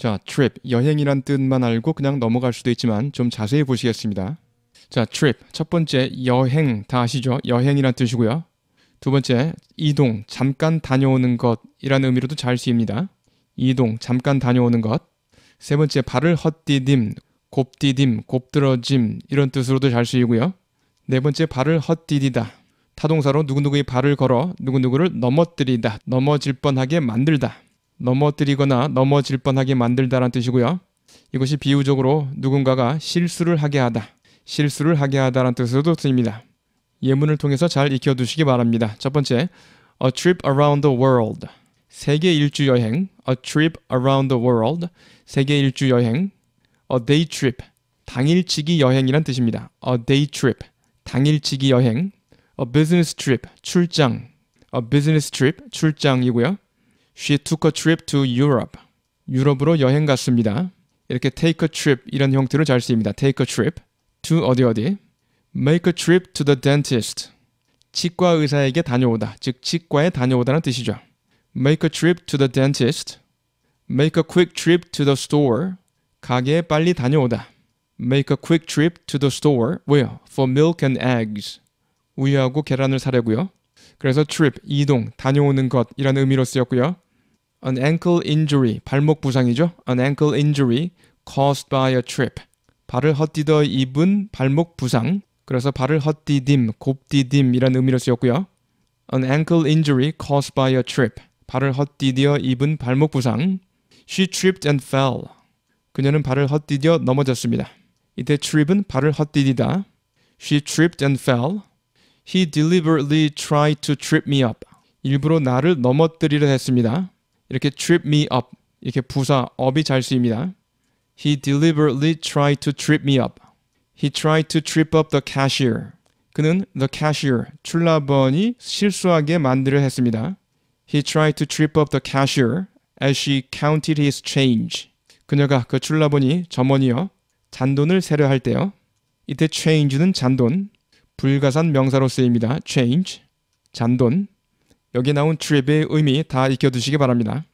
자, trip 여행이란 뜻만 알고 그냥 넘어갈 수도 있지만 좀 자세히 보시겠습니다. 자, trip 첫 번째 여행 다 아시죠? 여행이란 뜻이고요. 두 번째 이동 잠깐 다녀오는 것이라는 의미로도 잘 쓰입니다. 이동 잠깐 다녀오는 것. 세 번째 발을 헛디딤 곱디딤 곱들어짐 이런 뜻으로도 잘 쓰이고요. 네 번째 발을 헛디디다 타동사로 누구누구의 발을 걸어 누구누구를 넘어뜨리다 넘어질 뻔하게 만들다. 넘어뜨리거나 넘어질 뻔하게 만들다라는 뜻이고요. 이것이 비유적으로 누군가가 실수를 하게 하다, 실수를 하게 하다라 뜻으로도 쓰입니다. 예문을 통해서 잘 익혀두시기 바랍니다. 첫 번째, a trip around the world. 세계 일주 여행, a trip around the world. 세계 일주 여행, a day trip. 당일치기 여행이란 뜻입니다. a day trip. 당일치기 여행, a business trip. 출장, a business trip. 출장이고요. She took a trip to Europe. 유럽으로 여행 갔습니다. 이렇게 take a trip 이런 형태로 잘 쓰입니다. take a trip to 어디 어디 make a trip to the dentist. 치과 의사에게 다녀오다. 즉 치과에 다녀오다는 뜻이죠. make a trip to the dentist. make a quick trip to the store. 가게에 빨리 다녀오다. make a quick trip to the store. 왜요? for milk and eggs. 우유하고 계란을 사려고요. 그래서 trip 이동 다녀오는 것이라는 의미로 쓰였고요. An ankle injury 발목 부상이죠. An ankle injury caused by a trip 발을 헛디뎌 입은 발목 부상. 그래서 발을 헛디딤, 곱디딤이라는 의미로 쓰였고요. An ankle injury caused by a trip 발을 헛디뎌 입은 발목 부상. She tripped and fell. 그녀는 발을 헛디뎌 넘어졌습니다. 이때 trip은 발을 헛디디다. She tripped and fell. He deliberately tried to trip me up. 일부러 나를 넘어뜨리려 했습니다. 이렇게 trip me up. 이렇게 부사 up이 잘 쓰입니다. He deliberately tried to trip me up. He tried to trip up the cashier. 그는 the cashier, 출라번이 실수하게 만들려 했습니다. He tried to trip up the cashier as she counted his change. 그녀가 그 출라번이 점원이요. 잔돈을 세려 할 때요. 이때 change는 잔돈, 불가산 명사로 쓰입니다. change, 잔돈. 여기 나온 trip의 의미 다 익혀두시기 바랍니다.